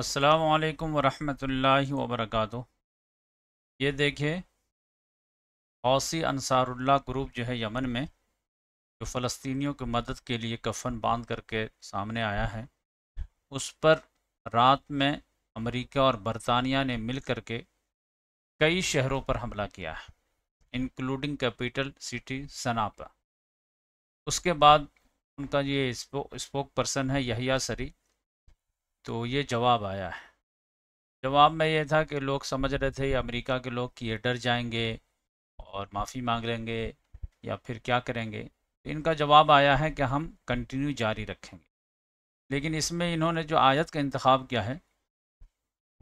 असलकम वालेकुम वरक ये देखिए हौसी अनसारुल्ला ग्रुप जो है यमन में जो फ़लस्तियों की मदद के लिए कफन बांध करके सामने आया है उस पर रात में अमेरिका और बरतानिया ने मिल करके कई शहरों पर हमला किया है इंक्लूडिंग कैपिटल सिटी सनापा उसके बाद उनका ये स्पोक स्पोक पर्सन है यहिया सरी तो ये जवाब आया है जवाब में ये था कि लोग समझ रहे थे अमेरिका के लोग कि ये डर जाएंगे और माफ़ी मांग लेंगे या फिर क्या करेंगे तो इनका जवाब आया है कि हम कंटिन्यू जारी रखेंगे लेकिन इसमें इन्होंने जो आयत का इंतखब किया है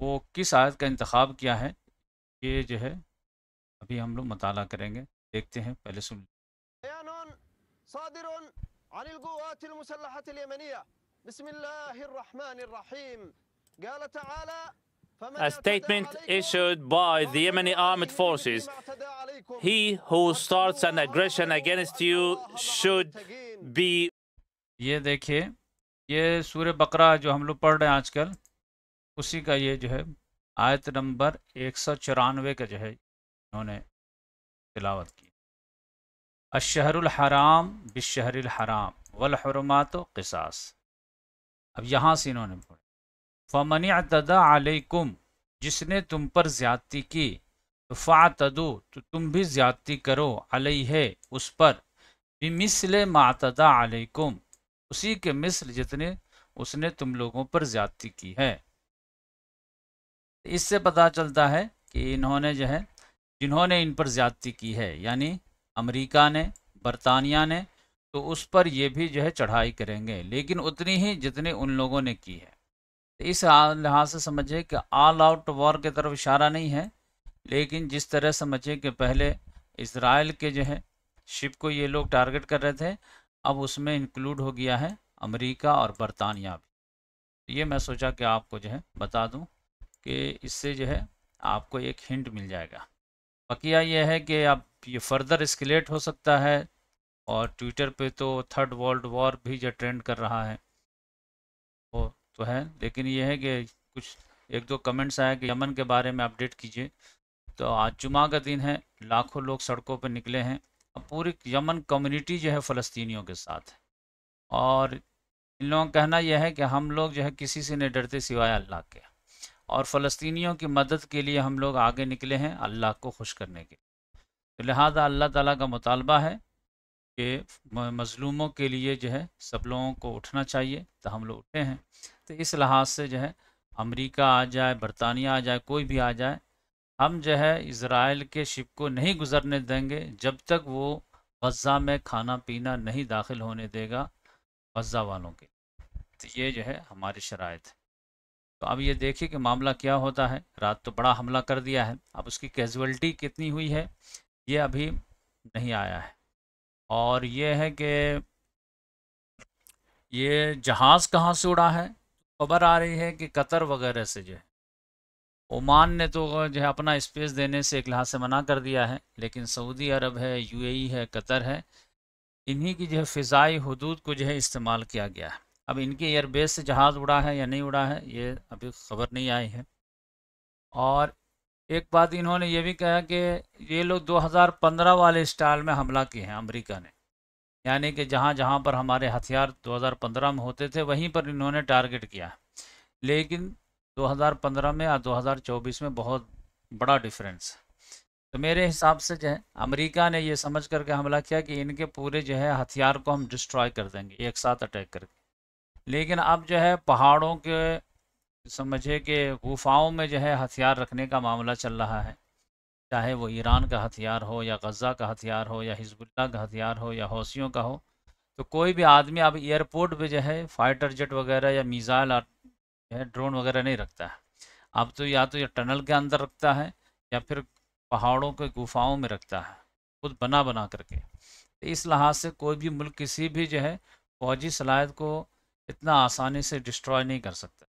वो किस आयत का इंतखब किया है ये जो है अभी हम लोग मताल करेंगे देखते हैं पहले सुन بسم الله الرحمن الرحيم قال تعالى a statement issued by the Yemeni armed forces. He who starts an aggression against you should be. ये देखिए ये सूर्य बकरा जो हम लोग पढ़ रहे हैं आजकल उसी का ये जो है आयत नंबर एक सौ चौरानवे का जो है उन्होंने तिलावत की अशहरुल हराम बिशहरुल हराम वल हरमात क़िसास अब यहाँ से इन्होंने पढ़ा फमन तदा अलैकुम जिसने तुम पर ज्यादती की तो फ़ातदो तो तुम भी ज्यादती करो अलई है उस पर मिसल मातदा अलैकुम उसी के मिसल जितने उसने तुम लोगों पर ज्यादती की है इससे पता चलता है कि इन्होंने जो है जिन्होंने इन पर ज्यादती की है यानी अमेरिका ने बरतानिया ने तो उस पर ये भी जो है चढ़ाई करेंगे लेकिन उतनी ही जितनी उन लोगों ने की है तो इस लिहाज से समझिए कि ऑल आउट वॉर की तरफ इशारा नहीं है लेकिन जिस तरह समझिए कि पहले इसराइल के जो है शिप को ये लोग टारगेट कर रहे थे अब उसमें इंक्लूड हो गया है अमेरिका और बरतानिया भी तो ये मैं सोचा कि आपको जो है बता दूं कि इससे जो है आपको एक हिंट मिल जाएगा बकिया यह है कि अब ये फर्दर स्केलेट हो सकता है और ट्विटर पे तो थर्ड वर्ल्ड वॉर भी जो ट्रेंड कर रहा है वो तो है लेकिन ये है कि कुछ एक दो कमेंट्स आए कि यमन के बारे में अपडेट कीजिए तो आज जुमा का दिन है लाखों लोग सड़कों पर निकले हैं अब पूरी यमन कम्युनिटी जो है फ़लस्तीनियों के साथ है और इन लोगों का कहना यह है कि हम लोग जो है किसी से नहीं डरते सिवाय अल्लाह के और फ़लस्तीनियों की मदद के लिए हम लोग आगे निकले हैं अल्लाह को खुश करने के तो लिहाजा अल्लाह ताला का मुतालबा है कि मज़लूमों के लिए जो है सब लोगों को उठना चाहिए तो हम लोग उठे हैं तो इस लिहाज से जो है अमेरिका आ जाए बरतानिया आ जाए कोई भी आ जाए हम जो है इसराइल के शिप को नहीं गुजरने देंगे जब तक वो गज़ा में खाना पीना नहीं दाखिल होने देगा गज़ा वालों के तो ये जो है हमारी शराय है तो अब ये देखिए कि मामला क्या होता है रात तो बड़ा हमला कर दिया है अब उसकी कैजुअल्टी कितनी हुई है ये अभी नहीं आया है और ये है कि ये जहाज़ कहाँ से उड़ा है खबर आ रही है कि कतर वगैरह से जो है ओमान ने तो जो है अपना स्पेस देने से एक लिहाज से मना कर दिया है लेकिन सऊदी अरब है यूएई है कतर है इन्हीं की जो है फ़िज़ाई हदूद को जो है इस्तेमाल किया गया है अब इनके एयरबेस से जहाज़ उड़ा है या नहीं उड़ा है ये अभी खबर नहीं आई है और एक बात इन्होंने ये भी कहा कि ये लोग 2015 वाले स्टाइल में हमला किए हैं अमेरिका ने यानी कि जहाँ जहाँ पर हमारे हथियार 2015 में होते थे वहीं पर इन्होंने टारगेट किया लेकिन 2015 में और 2024 में बहुत बड़ा डिफरेंस तो मेरे हिसाब से जो है अमरीका ने ये समझ करके हमला किया कि इनके पूरे जो है हथियार को हम डिस्ट्रॉय कर देंगे एक साथ अटैक करके लेकिन अब जो है पहाड़ों के समझे कि गुफाओं में जो है हथियार रखने का मामला चल रहा है चाहे वो ईरान का हथियार हो या गज़ा का हथियार हो या हिजबुल्ला का हथियार हो या हौसियों का हो तो कोई भी आदमी अब एयरपोर्ट पे जो है फाइटर जेट वगैरह या मिज़ाइल है ड्रोन वगैरह नहीं रखता है अब तो या तो ये टनल के अंदर रखता है या फिर पहाड़ों के गुफाओं में रखता है खुद बना बना करके तो इस लिहाज से कोई भी मुल्क किसी भी जो है फौजी सलाहत को इतना आसानी से डिस्ट्रॉय नहीं कर सकता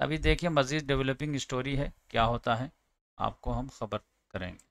अभी देखिए मज़ीद डेवलपिंग स्टोरी है क्या होता है आपको हम खबर करेंगे